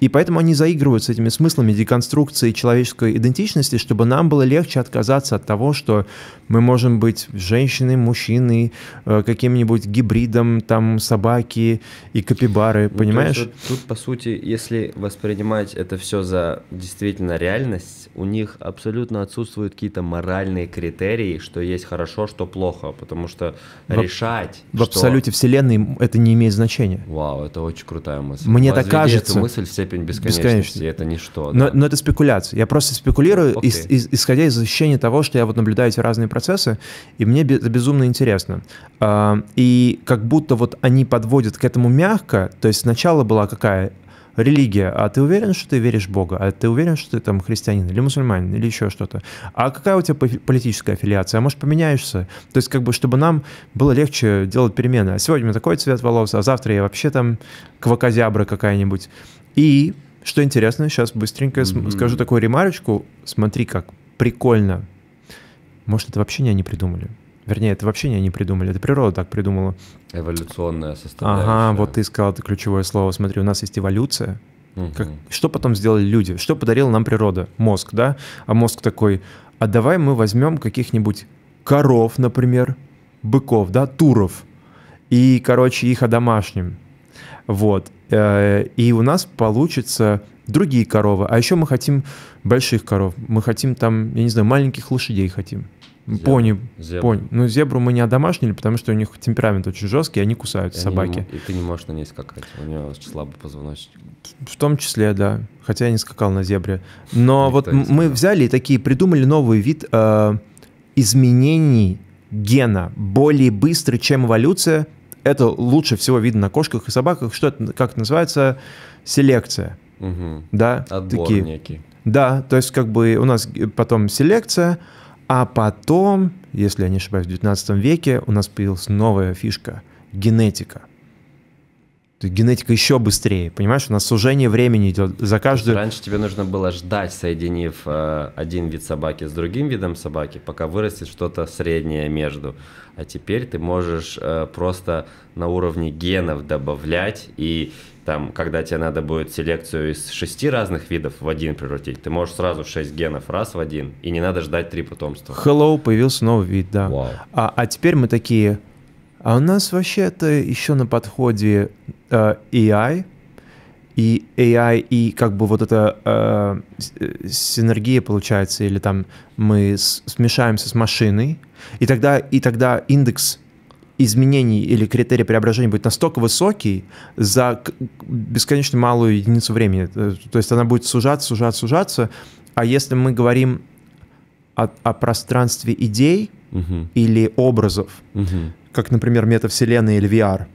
и поэтому они заигрывают с этими смыслами деконструкции человеческой идентичности, чтобы нам было легче отказаться от того, что мы можем быть женщиной, мужчиной, э, каким-нибудь гибридом, там, собаки и капибары, ну, понимаешь? Есть, вот, тут, по сути, если воспринимать это все за действительно реальность, у них абсолютно отсутствуют какие-то моральные критерии, что есть хорошо, что плохо, потому что в, решать... В что... абсолюте вселенной это не имеет значения. Вау, это очень крутая мысль. Мне так кажется. Эту мысль все степень бесконечности, бесконечности. это ничто. Да. Но, но это спекуляция. Я просто спекулирую, okay. ис, ис, исходя из ощущения того, что я вот наблюдаю эти разные процессы, и мне это безумно интересно. А, и как будто вот они подводят к этому мягко, то есть сначала была какая религия, а ты уверен, что ты веришь в Бога, а ты уверен, что ты там христианин или мусульманин или еще что-то, а какая у тебя политическая аффилиация, а может поменяешься, то есть как бы чтобы нам было легче делать перемены, а сегодня у меня такой цвет волос, а завтра я вообще там квакозябра какая-нибудь, и, что интересно, сейчас быстренько mm-hmm. скажу такую ремарочку. Смотри, как прикольно. Может, это вообще не они придумали? Вернее, это вообще не они придумали, это природа так придумала. Эволюционная составляющая. Ага, вот ты сказал это ключевое слово. Смотри, у нас есть эволюция. Как, что потом сделали люди? Что подарила нам природа? Мозг, да? А мозг такой, а давай мы возьмем каких-нибудь коров, например, быков, да, туров, и, короче, их одомашним. Вот. Э, и у нас получится другие коровы. А еще мы хотим больших коров. Мы хотим там, я не знаю, маленьких лошадей хотим. Зебру. Пони, зебру. пони. Ну, зебру мы не одомашнили, потому что у них темперамент очень жесткий, они кусают и собаки. Они, и ты не можешь на ней скакать, у нее слабый позвоночник. В том числе, да. Хотя я не скакал на зебре. Но Никто вот мы взяли и такие придумали новый вид э, изменений гена, более быстрый, чем эволюция, это лучше всего видно на кошках и собаках. Что это, как это называется? Селекция. Угу. Да? Отбор такие. некий. Да, то есть как бы у нас потом селекция, а потом, если я не ошибаюсь, в 19 веке у нас появилась новая фишка — генетика генетика еще быстрее. Понимаешь, у нас сужение времени идет за каждую... Раньше тебе нужно было ждать, соединив э, один вид собаки с другим видом собаки, пока вырастет что-то среднее между. А теперь ты можешь э, просто на уровне генов добавлять и там, когда тебе надо будет селекцию из шести разных видов в один превратить, ты можешь сразу шесть генов раз в один, и не надо ждать три потомства. Hello, появился новый вид, да. Wow. А, а теперь мы такие, а у нас вообще-то еще на подходе Э, AI, и AI, и как бы вот эта э, э, синергия получается, или там мы смешаемся с машиной, и тогда, и тогда индекс изменений или критерий преображения будет настолько высокий за бесконечно малую единицу времени. Э, то есть она будет сужаться, сужаться, сужаться. А если мы говорим о, о пространстве идей угу. или образов, угу. как, например, метавселенная или VR,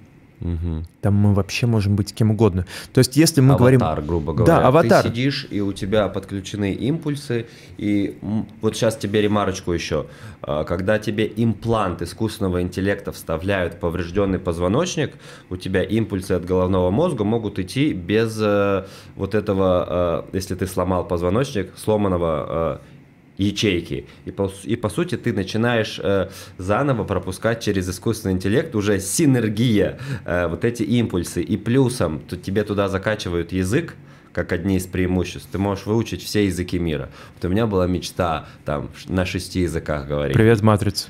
Угу. Там мы вообще можем быть кем угодно. То есть, если мы аватар, говорим... Аватар, грубо говоря. Да, аватар. Ты сидишь, и у тебя подключены импульсы, и вот сейчас тебе ремарочку еще. А, когда тебе имплант искусственного интеллекта вставляют поврежденный позвоночник, у тебя импульсы от головного мозга могут идти без э, вот этого, э, если ты сломал позвоночник, сломанного э, ячейки. И по, и по сути ты начинаешь э, заново пропускать через искусственный интеллект уже синергия, э, вот эти импульсы. И плюсом то тебе туда закачивают язык, как одни из преимуществ. Ты можешь выучить все языки мира. Вот у меня была мечта там на шести языках говорить. Привет, матрица.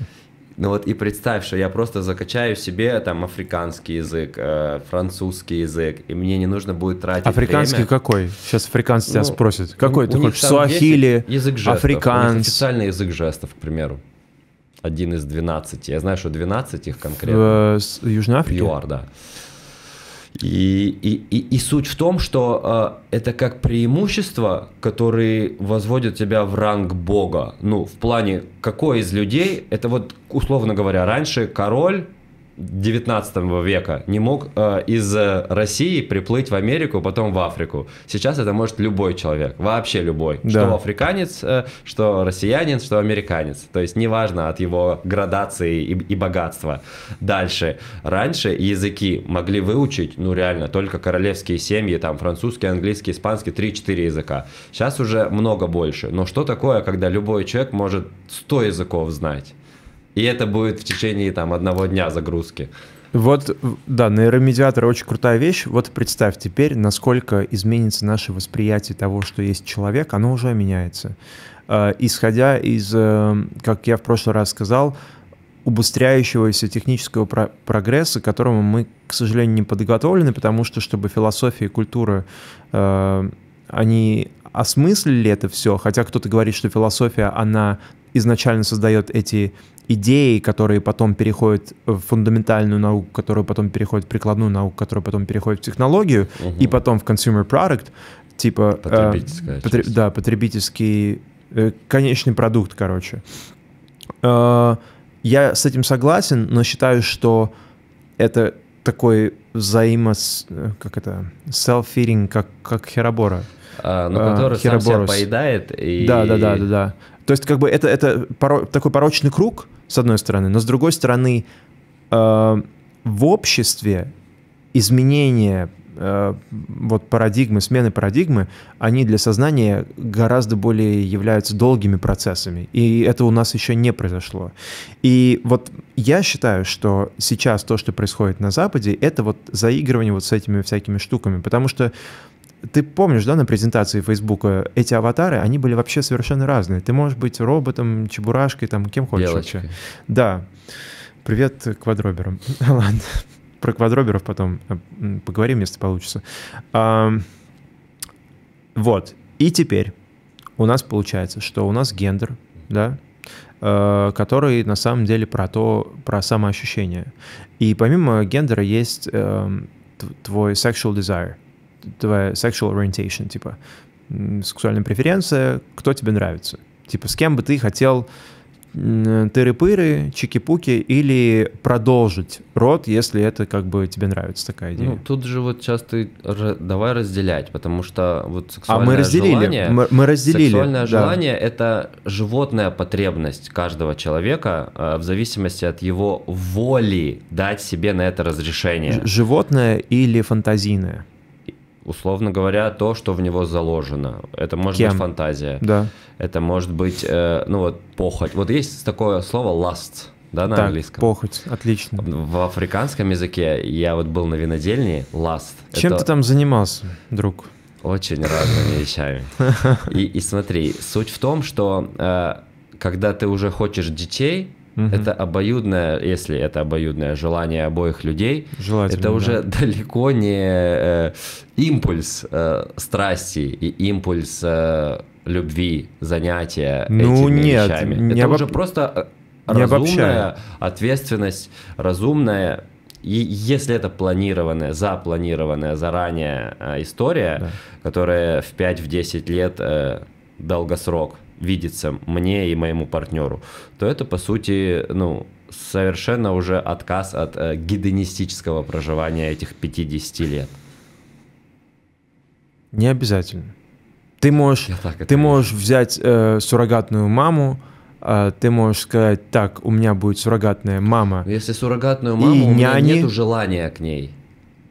Ну вот и представь, что я просто закачаю себе там африканский язык, э, французский язык, и мне не нужно будет тратить Африканский время. какой? Сейчас африканцы ну, спросят. Какой у, ты у хочешь? Суахили, язык жестов. африканс? официальный язык жестов, к примеру. Один из 12. Я знаю, что 12 их конкретно. В, э, Южной Африке? ЮАР, да. И, и, и, и суть в том, что э, это как преимущество, которые возводят тебя в ранг бога. Ну, в плане, какой из людей, это вот, условно говоря, раньше король 19 века не мог э, из э, России приплыть в Америку, потом в Африку. Сейчас это может любой человек, вообще любой. Да. Что африканец, э, что россиянин, что американец. То есть неважно от его градации и, и богатства. Дальше. Раньше языки могли выучить, ну реально, только королевские семьи, там французский, английский, испанский, 3-4 языка. Сейчас уже много больше. Но что такое, когда любой человек может 100 языков знать? И это будет в течение там одного дня загрузки. Вот, да, нейромедиатор очень крутая вещь. Вот представь теперь, насколько изменится наше восприятие того, что есть человек, оно уже меняется. А, исходя из, э, как я в прошлый раз сказал, убыстряющегося технического про прогресса, к которому мы, к сожалению, не подготовлены, потому что, чтобы философия и культура, э, они осмыслили это все, хотя кто-то говорит, что философия, она изначально создает эти идеи, которые потом переходят в фундаментальную науку, которая потом переходит в прикладную науку, которая потом переходит в технологию, угу. и потом в consumer product, типа... Э, Потребительская э, потреб, Да, потребительский... Э, конечный продукт, короче. Э, я с этим согласен, но считаю, что это такой взаимос... Э, как это? Self-feeding, как, как Херобора. А, но ну, э, который Хероборус. сам себя поедает. И... Да, да, да, да, да. То есть как бы это, это поро... такой порочный круг, с одной стороны. Но с другой стороны, э, в обществе изменения, э, вот парадигмы, смены парадигмы, они для сознания гораздо более являются долгими процессами. И это у нас еще не произошло. И вот я считаю, что сейчас то, что происходит на Западе, это вот заигрывание вот с этими всякими штуками. Потому что ты помнишь, да, на презентации Фейсбука эти аватары, они были вообще совершенно разные. Ты можешь быть роботом, чебурашкой, там, кем хочешь Белочкой. вообще. Да. Привет квадроберам. Ладно. Про квадроберов потом э, поговорим, если получится. А, вот. И теперь у нас получается, что у нас гендер, да, э, который на самом деле про то, про самоощущение. И помимо гендера есть эм, твой sexual desire твоя sexual orientation, типа сексуальная преференция, кто тебе нравится. Типа с кем бы ты хотел тыры-пыры, чики-пуки или продолжить род, если это как бы тебе нравится такая ну, идея? Ну, тут же вот часто давай разделять, потому что вот а, сексуальное а мы разделили, желание... Мы, мы разделили. Сексуальное да. желание — это животная потребность каждого человека э, в зависимости от его воли дать себе на это разрешение. Животное или фантазийное? условно говоря, то, что в него заложено. Это может Кем? быть фантазия. Да. Это может быть, э, ну вот, похоть. Вот есть такое слово last, да, на так, английском? похоть, отлично. В африканском языке я вот был на винодельне, last. Чем это... ты там занимался, друг? Очень разными вещами. И, и смотри, суть в том, что э, когда ты уже хочешь детей, Угу. Это обоюдное, если это обоюдное желание обоих людей, Желательно, это уже да. далеко не э, импульс э, страсти и импульс э, любви, занятия ну, этими нет, вещами. Не это об... уже просто э, не разумная обобщаю. ответственность, разумная. И если это планированная, запланированная заранее э, история, да. которая в 5-10 лет э, долгосрок, видится мне и моему партнеру, то это, по сути, ну, совершенно уже отказ от э, гедонистического проживания этих 50 лет. Не обязательно. Ты можешь, ты можешь взять э, суррогатную маму, э, ты можешь сказать, так, у меня будет суррогатная мама. Если суррогатную маму, и у няни... меня нету желания к ней.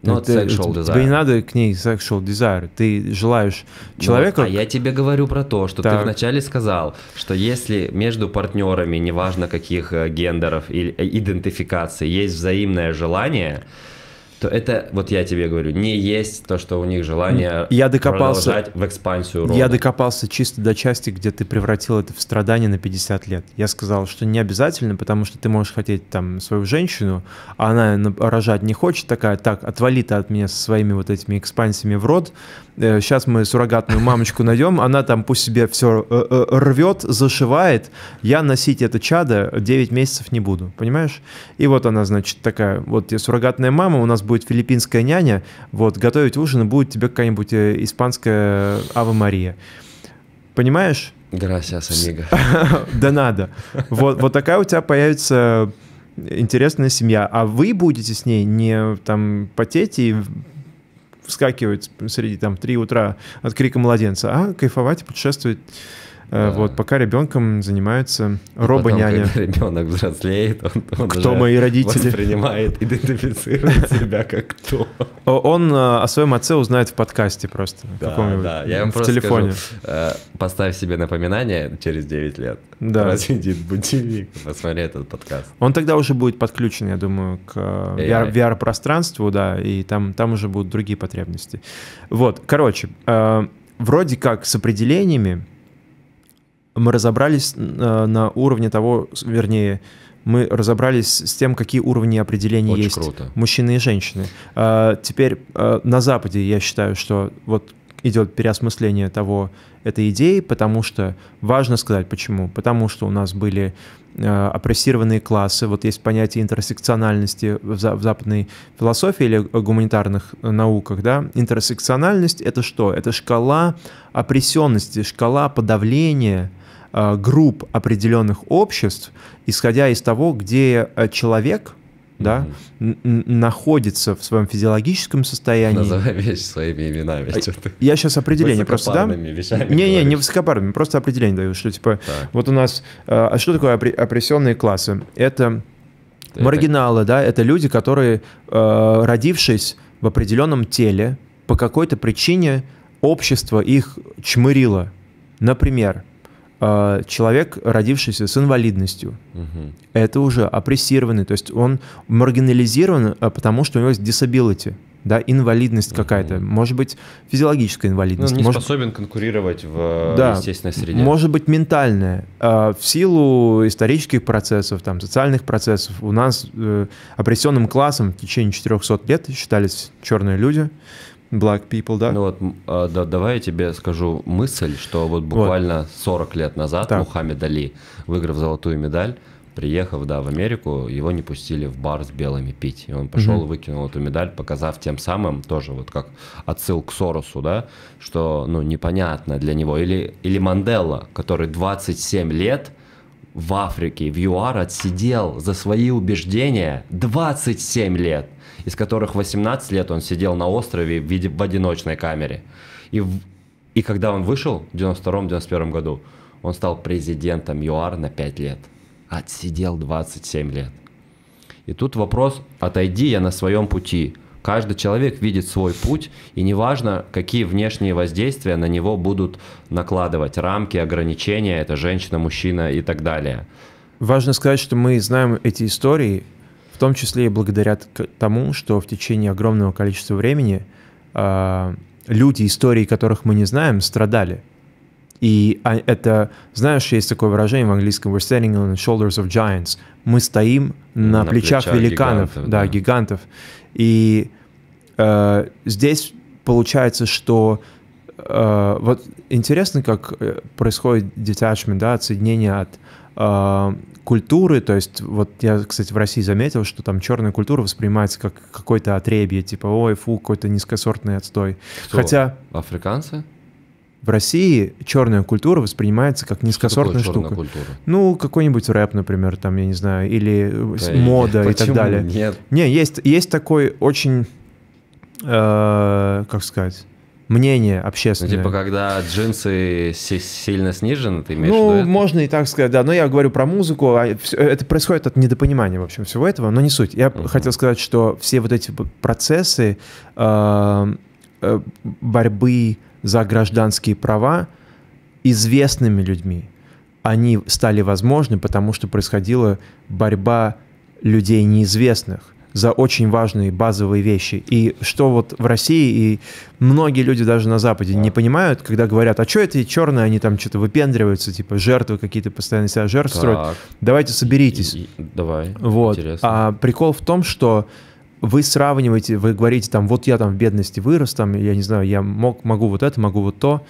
Но ну, ну, это sexual desire. Тебе не надо к ней sexual desire. Ты желаешь ну, человека... Ну, а я тебе говорю про то, что так. ты вначале сказал, что если между партнерами, неважно каких э, гендеров или э, идентификаций, есть взаимное желание, что это, вот я тебе говорю, не есть то, что у них желание я докопался, продолжать в экспансию рода. Я докопался чисто до части, где ты превратил это в страдание на 50 лет. Я сказал, что не обязательно, потому что ты можешь хотеть там свою женщину, а она рожать не хочет, такая, так, отвали ты от меня со своими вот этими экспансиями в род, сейчас э, мы суррогатную мамочку найдем, она там пусть себе все э, э, рвет, зашивает, я носить это чадо 9 месяцев не буду, понимаешь? И вот она, значит, такая, вот я суррогатная мама, у нас будет филиппинская няня, вот, готовить ужин, и будет тебе какая-нибудь испанская Ава Мария. Понимаешь? Грасиас, амиго. Да надо. Вот, вот такая у тебя появится интересная семья, а вы будете с ней не там потеть и вскакивать среди там 3 утра от крика младенца, а кайфовать и путешествовать Э, да. Вот, пока ребенком занимаются а робо-няня. ребенок взрослеет, он, он кто мои родители? воспринимает, идентифицирует себя как кто. Он э, о своем отце узнает в подкасте просто. Да, да. Я ему в просто телефоне. Скажу, э, поставь себе напоминание через 9 лет. Да. Разведит будильник, посмотри этот подкаст. Он тогда уже будет подключен, я думаю, к VR-пространству, да, и там, там уже будут другие потребности. Вот, короче, вроде как с определениями мы разобрались э, на уровне того, вернее, мы разобрались с тем, какие уровни определения Очень есть круто. мужчины и женщины. А, теперь э, на Западе я считаю, что вот идет переосмысление того этой идеи, потому что важно сказать почему, потому что у нас были э, опрессированные классы, вот есть понятие интерсекциональности в, в западной философии или гуманитарных науках, да, интерсекциональность это что? Это шкала опрессенности, шкала подавления, Э, групп определенных обществ, исходя из того, где э, человек да, mm находится в своем физиологическом состоянии. Называй вещи своими именами. А, я сейчас определение просто дам. не, не, не высокопарными, просто определение даю, что типа так. вот у нас, э, а что такое опрессионные классы? Это Ты маргиналы, это... да, это люди, которые родившись в определенном теле по какой-то причине общество их чмырило. Например, Э, человек, родившийся с инвалидностью, угу. это уже опрессированный, то есть он маргинализирован, э, потому что у него есть disability, да, инвалидность какая-то, может быть, физиологическая ну, инвалидность. он не может... способен конкурировать в э, да, естественной среде. Может быть, ментальная. В силу исторических процессов, там, социальных процессов, у нас опрессионным классом в течение 400 лет считались черные люди, Black people, да? Ну вот, а, да, давай я тебе скажу мысль, что вот буквально вот. 40 лет назад так. Мухаммед Али, выиграв золотую медаль, приехав, да, в Америку, его не пустили в бар с белыми пить. И он пошел угу. и выкинул эту медаль, показав тем самым, тоже вот как отсыл к Соросу, да, что, ну, непонятно для него. Или, или Мандела, который 27 лет в Африке, в ЮАР отсидел за свои убеждения 27 лет – из которых 18 лет он сидел на острове в, виде, в одиночной камере. И, в, и когда он вышел в 92-91 году, он стал президентом ЮАР на 5 лет. Отсидел 27 лет. И тут вопрос, отойди я на своем пути. Каждый человек видит свой путь, и неважно, какие внешние воздействия на него будут накладывать, рамки, ограничения, это женщина, мужчина и так далее. Важно сказать, что мы знаем эти истории том числе и благодаря тому, что в течение огромного количества времени э, люди, истории которых мы не знаем, страдали. И а, это, знаешь, есть такое выражение в английском, we're standing on the shoulders of giants. Мы стоим на, на плечах, плечах великанов, гигантов, да, да, гигантов. И э, здесь получается, что э, вот интересно, как э, происходит detachment, да, отсоединение от а, культуры, то есть вот я, кстати, в России заметил, что там черная культура воспринимается как какое-то отребье, типа, ой, фу, какой-то низкосортный отстой. Кто? Хотя... Африканцы? В России черная культура воспринимается как низкосортная что штука. Культура? Ну, какой-нибудь рэп, например, там, я не знаю, или э, да мода и, и так далее. Нет. Не, есть, есть такой очень, э, как сказать, мнение общественное. Ну, типа, когда джинсы сильно снижены, ты имеешь Ну, можно и так сказать, да. Но я говорю про музыку. А это происходит от недопонимания, в общем, всего этого, но не суть. Я угу. хотел сказать, что все вот эти процессы э, э, борьбы за гражданские права известными людьми, они стали возможны, потому что происходила борьба людей неизвестных за очень важные базовые вещи. И что вот в России и многие люди даже на Западе не понимают, когда говорят, а что эти черные, они там что-то выпендриваются, типа жертвы какие-то постоянно себя жертв так. строят. Давайте соберитесь. И, и, давай. Вот. Интересно. А прикол в том, что вы сравниваете, вы говорите там, вот я там в бедности вырос, там, я не знаю, я мог, могу вот это, могу вот то.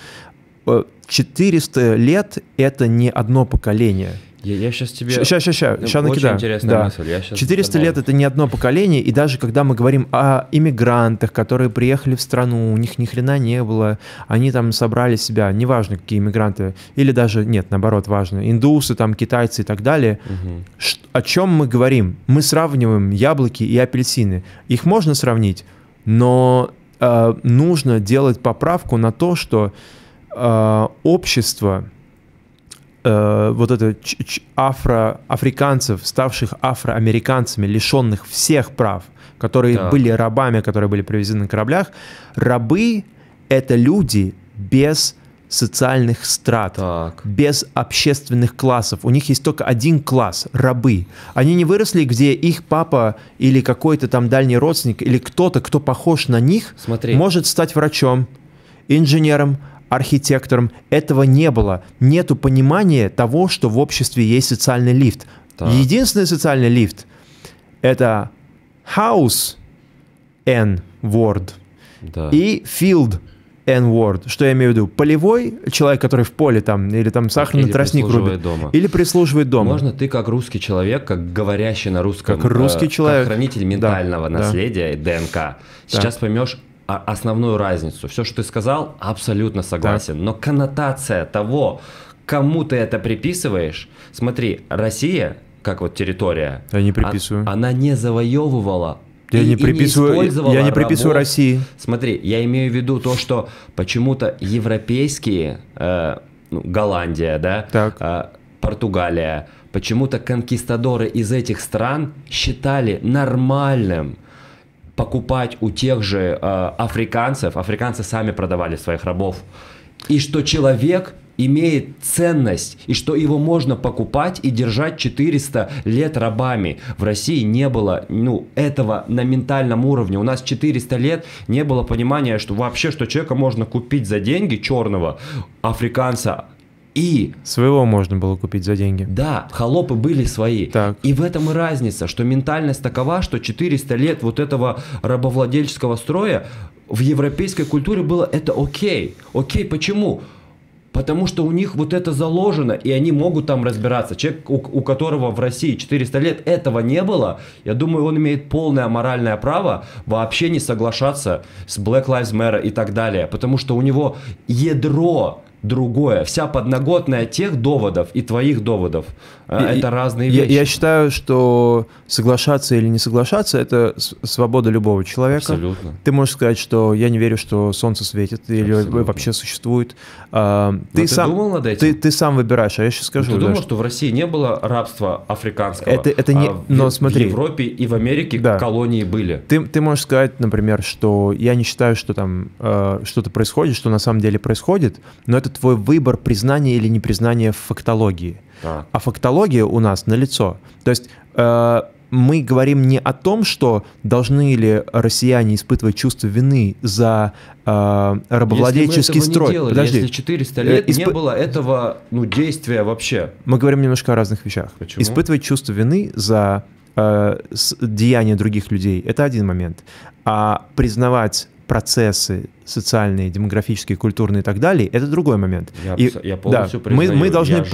400 э, лет — это не одно поколение. Я, я сейчас тебе... Сейчас, сейчас, сейчас, сейчас накидаю. интересная да. мысль. Я 400 добавлю. лет — это не одно поколение, и даже когда мы говорим о иммигрантах, которые приехали в страну, у них ни хрена не было, они там собрали себя, неважно, какие иммигранты, или даже, нет, наоборот, важно, индусы, там, китайцы и так далее. Угу. о чем мы говорим? Мы сравниваем яблоки и апельсины. Их можно сравнить, но э, нужно делать поправку на то, что э, общество — э, вот это афро-африканцев, ставших афроамериканцами, лишенных всех прав, которые так. были рабами, которые были привезены на кораблях, рабы — это люди без социальных страт, так. без общественных классов. У них есть только один класс – рабы. Они не выросли, где их папа или какой-то там дальний родственник или кто-то, кто похож на них, Смотри. может стать врачом, инженером, архитектором. Этого не было. Нету понимания того, что в обществе есть социальный лифт. Так. Единственный социальный лифт — это house n-word да. и field N-word. Что я имею в виду? Полевой человек, который в поле там, или там сахарный или тростник рубит. Дома. Или прислуживает дома. Можно ты как русский человек, как говорящий на русском. Как русский э, человек. Как хранитель ментального да, наследия да. ДНК. Сейчас да. поймешь, основную разницу. Все, что ты сказал, абсолютно согласен. Да. Но коннотация того, кому ты это приписываешь, смотри, Россия, как вот территория, я не приписываю. А, она не завоевывала. Я и, не приписываю, и не я не приписываю работ. России. Смотри, я имею в виду то, что почему-то европейские, э, ну, Голландия, да, так. Э, Португалия, почему-то конкистадоры из этих стран считали нормальным покупать у тех же э, африканцев, африканцы сами продавали своих рабов, и что человек имеет ценность, и что его можно покупать и держать 400 лет рабами. В России не было ну, этого на ментальном уровне. У нас 400 лет не было понимания, что вообще, что человека можно купить за деньги черного африканца, и... Своего можно было купить за деньги. Да, холопы были свои. Так. И в этом и разница, что ментальность такова, что 400 лет вот этого рабовладельческого строя в европейской культуре было это окей. Окей, почему? Потому что у них вот это заложено, и они могут там разбираться. Человек, у, у которого в России 400 лет этого не было, я думаю, он имеет полное моральное право вообще не соглашаться с Black Lives Matter и так далее. Потому что у него ядро другое. Вся подноготная тех доводов и твоих доводов а, я, это разные вещи. Я, я считаю, что соглашаться или не соглашаться это свобода любого человека. Абсолютно. Ты можешь сказать, что я не верю, что солнце светит Абсолютно. или вообще существует. А, ну, ты, ты сам думал над этим? Ты, ты сам выбираешь, а я сейчас скажу. Но ну, ты думал, даже. что в России не было рабства африканского? Это это а не. А в, но смотри. В Европе и в Америке да. колонии были. Ты ты можешь сказать, например, что я не считаю, что там э, что-то происходит, что на самом деле происходит, но это твой выбор признания или непризнания в фактологии. Так. А фактология у нас на лицо. То есть э, мы говорим не о том, что должны ли россияне испытывать чувство вины за э, рабовладельческий если строй. Не делали, Подожди. Если 400 э, лет исп... не было этого ну, действия вообще. Мы говорим немножко о разных вещах. Почему? Испытывать чувство вины за э, деяния других людей. Это один момент. А признавать процессы социальные, демографические, культурные и так далее, это другой момент. Я, и, я полностью да, признаю, мы, мы должны,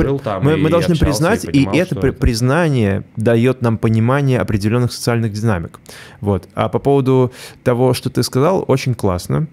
мы, мы должны признать, и, это это признание дает нам понимание определенных социальных динамик. Вот. А по поводу того, что ты сказал, очень классно.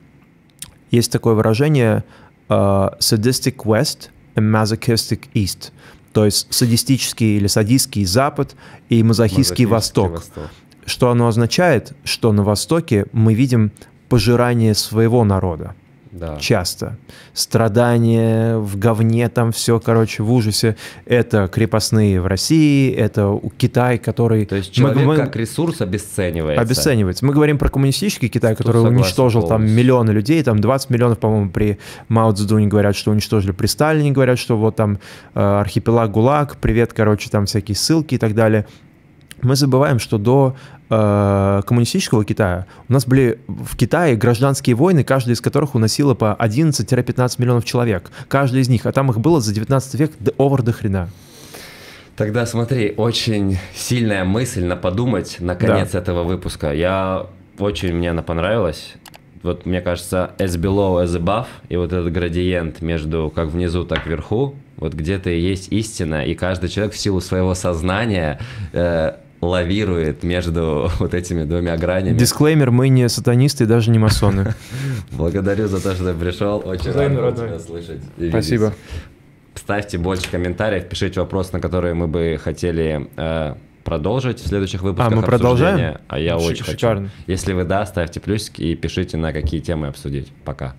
Есть такое выражение uh, «sadistic west and masochistic east», то есть садистический или садистский запад и мазохистский, мазохистский восток. восток. Что оно означает? Что на Востоке мы видим пожирание своего народа. Да. Часто. Страдания в говне, там все, короче, в ужасе. Это крепостные в России, это Китай, который... То есть человек мы, как ресурс обесценивается. Обесценивается. Мы говорим про коммунистический Китай, Тут который уничтожил полностью. там миллионы людей, там 20 миллионов, по-моему, при Мао Цзэдуне говорят, что уничтожили, при Сталине говорят, что вот там э, архипелаг ГУЛАГ, привет, короче, там всякие ссылки и так далее. Мы забываем, что до э, коммунистического Китая, у нас были в Китае гражданские войны, каждая из которых уносила по 11-15 миллионов человек. Каждый из них. А там их было за 19 век до овер до хрена. Тогда смотри, очень сильная мысль на подумать на конец да. этого выпуска. Я очень мне она понравилась. Вот мне кажется, as below, as above, и вот этот градиент между как внизу, так вверху, вот где-то и есть истина, и каждый человек в силу своего сознания э, лавирует между вот этими двумя гранями. Дисклеймер, мы не сатанисты и даже не масоны. Благодарю за то, что ты пришел. Очень рад тебя слышать. Спасибо. Ставьте больше комментариев, пишите вопросы, на которые мы бы хотели э, продолжить в следующих выпусках. А мы продолжаем? А я очень хочу. Если вы да, ставьте плюсик и пишите, на какие темы обсудить. Пока.